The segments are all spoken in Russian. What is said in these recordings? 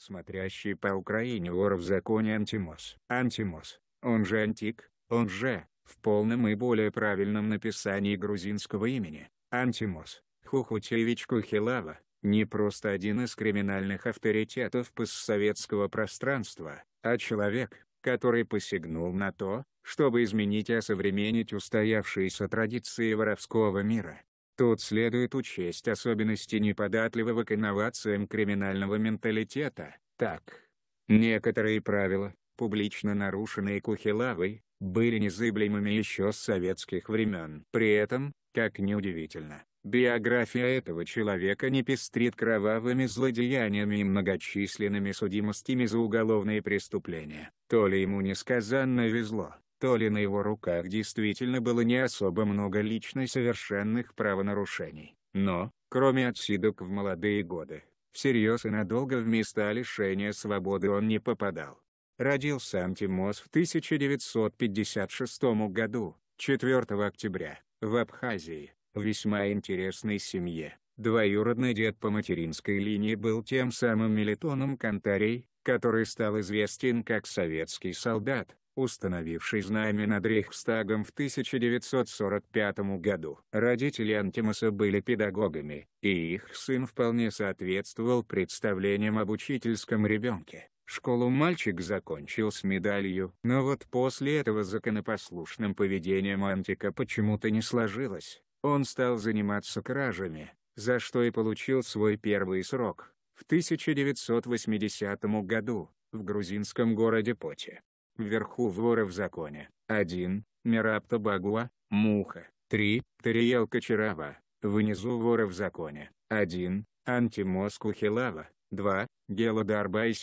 смотрящий по Украине вор в законе Антимос. Антимос, он же Антик, он же, в полном и более правильном написании грузинского имени, Антимос, Хухутевич Кухилава, не просто один из криминальных авторитетов постсоветского пространства, а человек, который посягнул на то, чтобы изменить и осовременить устоявшиеся традиции воровского мира. Тут следует учесть особенности неподатливого к инновациям криминального менталитета, так. Некоторые правила, публично нарушенные Кухилавой, были незыблемыми еще с советских времен. При этом, как неудивительно, биография этого человека не пестрит кровавыми злодеяниями и многочисленными судимостями за уголовные преступления. То ли ему несказанно везло, то ли на его руках действительно было не особо много личной совершенных правонарушений, но, кроме отсидок в молодые годы, всерьез и надолго в места лишения свободы он не попадал. Родился Антимос в 1956 году, 4 октября, в Абхазии, в весьма интересной семье. Двоюродный дед по материнской линии был тем самым Мелитоном Кантарей, который стал известен как советский солдат, установивший знамя над Рейхстагом в 1945 году. Родители Антимаса были педагогами, и их сын вполне соответствовал представлениям об учительском ребенке. Школу мальчик закончил с медалью, но вот после этого законопослушным поведением Антика почему-то не сложилось. Он стал заниматься кражами, за что и получил свой первый срок. В 1980 году, в грузинском городе Поте вверху воры в законе. 1. Мирапта Багуа, Муха. 3. Тариел Кочарава, внизу воры в законе. 1. Антимоску Хилава. 2. Геладарба и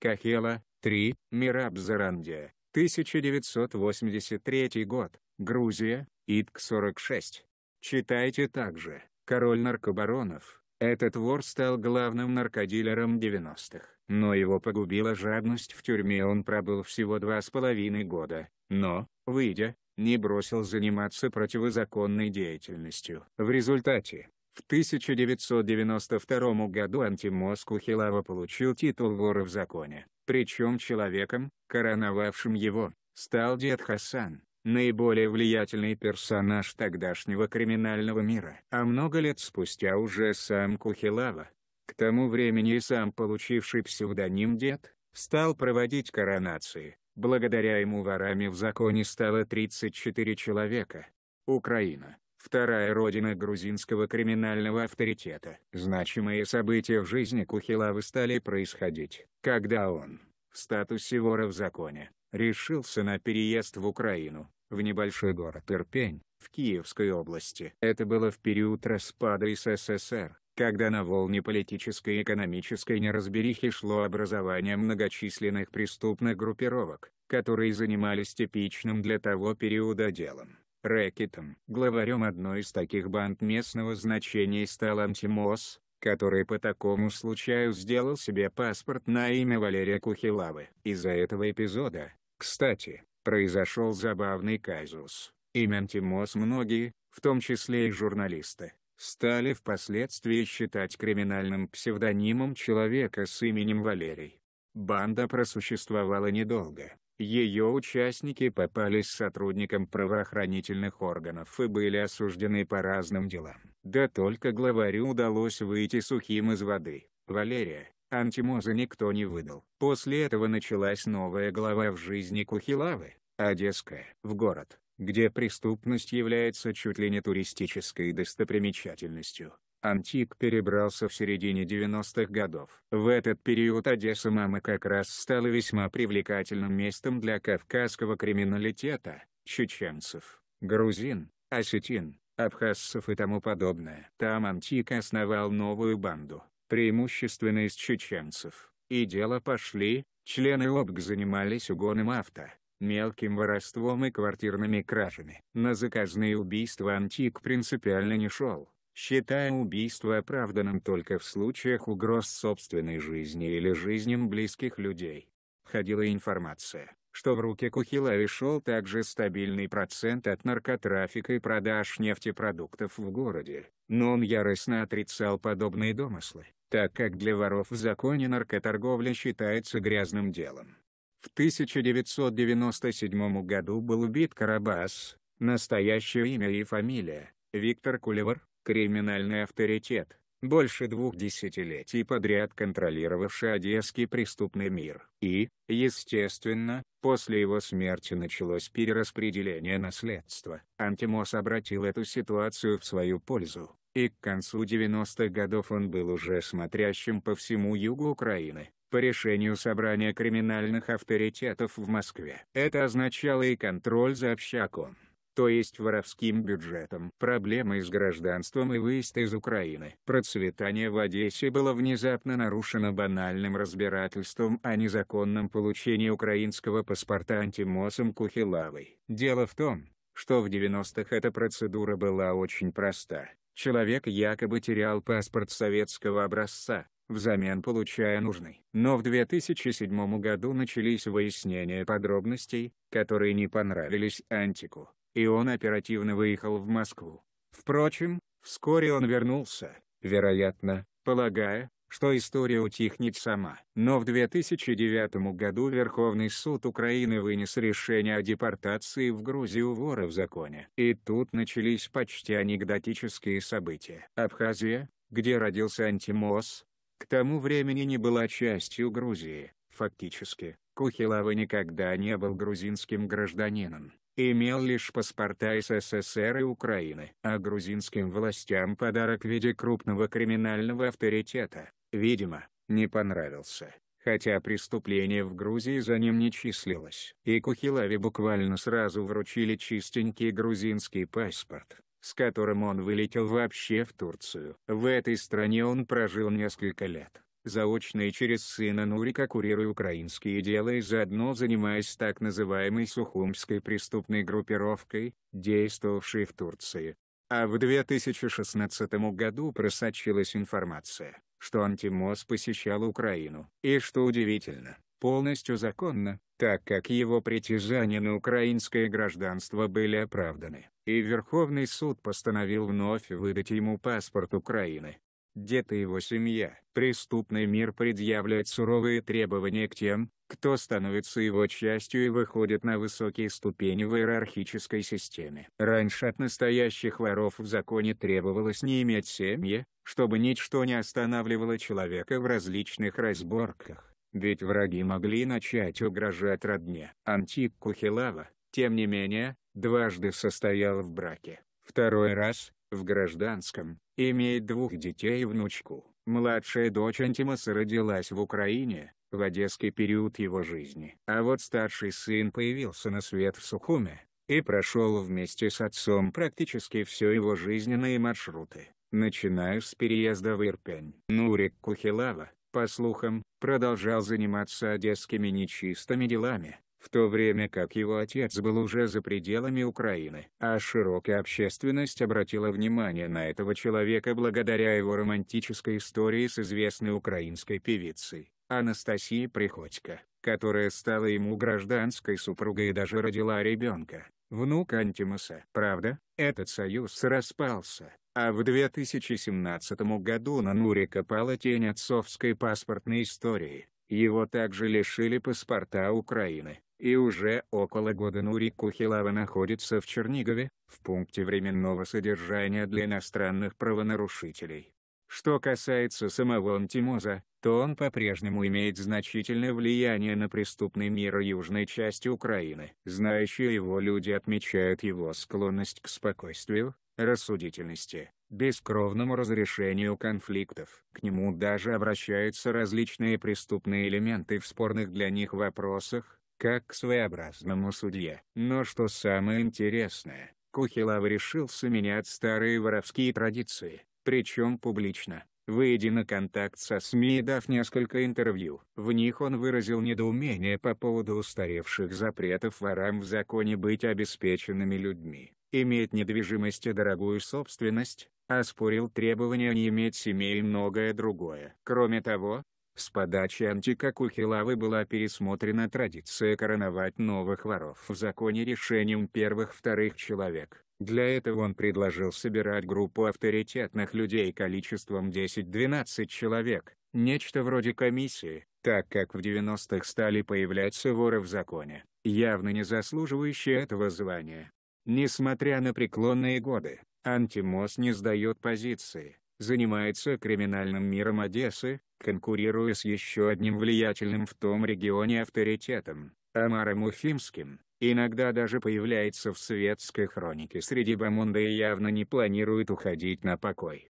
Кахела. 3. Мираб Зарандия. 1983 год. Грузия. ИТК-46. Читайте также. Король наркобаронов. Этот вор стал главным наркодилером 90-х. Но его погубила жадность в тюрьме он пробыл всего два с половиной года. Но, выйдя, не бросил заниматься противозаконной деятельностью. В результате, в 1992 году Антимоску Хилава получил титул вора в законе. Причем человеком, короновавшим его, стал дед Хасан наиболее влиятельный персонаж тогдашнего криминального мира. А много лет спустя уже сам Кухилава, к тому времени и сам получивший псевдоним дед, стал проводить коронации. Благодаря ему ворами в законе стало 34 человека. Украина вторая родина грузинского криминального авторитета. Значимые события в жизни Кухилавы стали происходить, когда он, в статусе вора в законе, решился на переезд в Украину, в небольшой город Ирпень, в Киевской области. Это было в период распада СССР, когда на волне политической и экономической неразберихи шло образование многочисленных преступных группировок, которые занимались типичным для того периода делом. Рэкетом. Главарем одной из таких банд местного значения стал Антимос, который по такому случаю сделал себе паспорт на имя Валерия Кухилавы. Из-за этого эпизода, кстати, произошел забавный казус. Имя Тимос многие, в том числе и журналисты, стали впоследствии считать криминальным псевдонимом человека с именем Валерий. Банда просуществовала недолго. Ее участники попались сотрудникам правоохранительных органов и были осуждены по разным делам. Да только главарю удалось выйти сухим из воды. Валерия, Антимоза никто не выдал. После этого началась новая глава в жизни Кухилавы, Одесская, в город, где преступность является чуть ли не туристической достопримечательностью. Антик перебрался в середине 90-х годов. В этот период Одесса мамы как раз стала весьма привлекательным местом для кавказского криминалитета, чеченцев, грузин, осетин, абхазцев и тому подобное. Там Антик основал новую банду, преимущественно из чеченцев. И дело пошли, члены ОБГ занимались угоном авто, мелким воровством и квартирными кражами. На заказные убийства Антик принципиально не шел, считая убийство оправданным только в случаях угроз собственной жизни или жизням близких людей. Ходила информация, что в руки Кухилави шел также стабильный процент от наркотрафика и продаж нефтепродуктов в городе, но он яростно отрицал подобные домыслы, так как для воров в законе наркоторговля считается грязным делом. В 1997 году был убит Карабас, настоящее имя и фамилия, Виктор Кулевар, криминальный авторитет, больше двух десятилетий подряд контролировавший одесский преступный мир. И, естественно, после его смерти началось перераспределение наследства. Антимос обратил эту ситуацию в свою пользу, и к концу 90-х годов он был уже смотрящим по всему югу Украины по решению собрания криминальных авторитетов в Москве. Это означало и контроль за общаком то есть воровским бюджетом. Проблемы с гражданством и выезд из Украины. Процветание в Одессе было внезапно нарушено банальным разбирательством о незаконном получении украинского паспорта Антимосом Кухилавой. Дело в том, что в 90-х эта процедура была очень проста. Человек якобы терял паспорт советского образца, взамен получая нужный. Но в 2007 году начались выяснения подробностей, которые не понравились Антику и он оперативно выехал в Москву. Впрочем, вскоре он вернулся, вероятно, полагая, что история утихнет сама. Но в 2009 году Верховный суд Украины вынес решение о депортации в Грузию вора в законе. И тут начались почти анекдотические события. Абхазия, где родился Антимос, к тому времени не была частью Грузии, фактически, Кухилава никогда не был грузинским гражданином, имел лишь паспорта из СССР и Украины. А грузинским властям подарок в виде крупного криминального авторитета, видимо, не понравился. Хотя преступление в Грузии за ним не числилось. И Кухилаве буквально сразу вручили чистенький грузинский паспорт с которым он вылетел вообще в Турцию. В этой стране он прожил несколько лет. Заочно и через сына Нурика курируя украинские дела и заодно занимаясь так называемой сухумской преступной группировкой, действовавшей в Турции. А в 2016 году просочилась информация, что Антимос посещал Украину. И что удивительно, полностью законно, так как его притязания на украинское гражданство были оправданы, и Верховный суд постановил вновь выдать ему паспорт Украины дед и его семья. Преступный мир предъявляет суровые требования к тем, кто становится его частью и выходит на высокие ступени в иерархической системе. Раньше от настоящих воров в законе требовалось не иметь семьи, чтобы ничто не останавливало человека в различных разборках, ведь враги могли начать угрожать родне. Антип Кухилава, тем не менее, дважды состоял в браке. Второй раз, в гражданском, имеет двух детей и внучку. Младшая дочь Антимаса родилась в Украине, в одесский период его жизни. А вот старший сын появился на свет в Сухуме, и прошел вместе с отцом практически все его жизненные маршруты, начиная с переезда в Ирпень. Нурик Кухилава, по слухам, продолжал заниматься одесскими нечистыми делами, в то время как его отец был уже за пределами Украины. А широкая общественность обратила внимание на этого человека благодаря его романтической истории с известной украинской певицей Анастасией Приходько, которая стала ему гражданской супругой и даже родила ребенка, внук Антимаса. Правда, этот союз распался, а в 2017 году на Нурика пала тень отцовской паспортной истории. Его также лишили паспорта Украины. И уже около года Нурик Кухилава находится в Чернигове, в пункте временного содержания для иностранных правонарушителей. Что касается самого Антимоза, то он по-прежнему имеет значительное влияние на преступный мир южной части Украины. Знающие его люди отмечают его склонность к спокойствию, рассудительности, бескровному разрешению конфликтов. К нему даже обращаются различные преступные элементы в спорных для них вопросах, как к своеобразному судье. Но что самое интересное, Кухилав решился менять старые воровские традиции, причем публично. Выйдя на контакт со СМИ и дав несколько интервью, в них он выразил недоумение по поводу устаревших запретов ворам в законе быть обеспеченными людьми, иметь недвижимость и дорогую собственность, оспорил а требования не иметь семей и многое другое. Кроме того, с подачи антикакухи Лавы была пересмотрена традиция короновать новых воров в законе решением первых-вторых человек. Для этого он предложил собирать группу авторитетных людей количеством 10-12 человек, нечто вроде комиссии, так как в 90-х стали появляться воры в законе, явно не заслуживающие этого звания. Несмотря на преклонные годы, Антимос не сдает позиции, занимается криминальным миром Одессы, конкурируя с еще одним влиятельным в том регионе авторитетом, Амаром Уфимским, иногда даже появляется в светской хронике среди бомонда и явно не планирует уходить на покой.